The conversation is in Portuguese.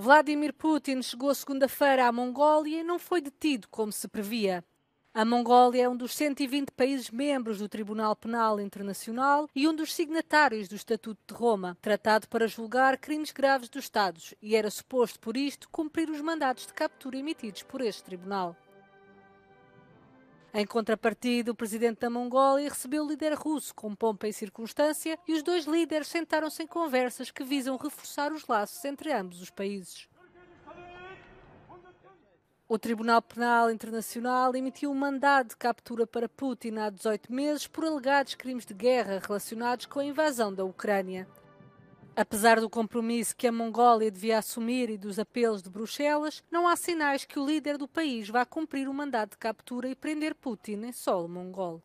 Vladimir Putin chegou segunda-feira à Mongólia e não foi detido como se previa. A Mongólia é um dos 120 países membros do Tribunal Penal Internacional e um dos signatários do Estatuto de Roma, tratado para julgar crimes graves dos Estados, e era suposto, por isto, cumprir os mandatos de captura emitidos por este tribunal. Em contrapartida, o presidente da Mongólia recebeu o líder russo com pompa e circunstância e os dois líderes sentaram-se em conversas que visam reforçar os laços entre ambos os países. O Tribunal Penal Internacional emitiu um mandado de captura para Putin há 18 meses por alegados crimes de guerra relacionados com a invasão da Ucrânia. Apesar do compromisso que a Mongólia devia assumir e dos apelos de Bruxelas, não há sinais que o líder do país vá cumprir o mandato de captura e prender Putin em solo mongol.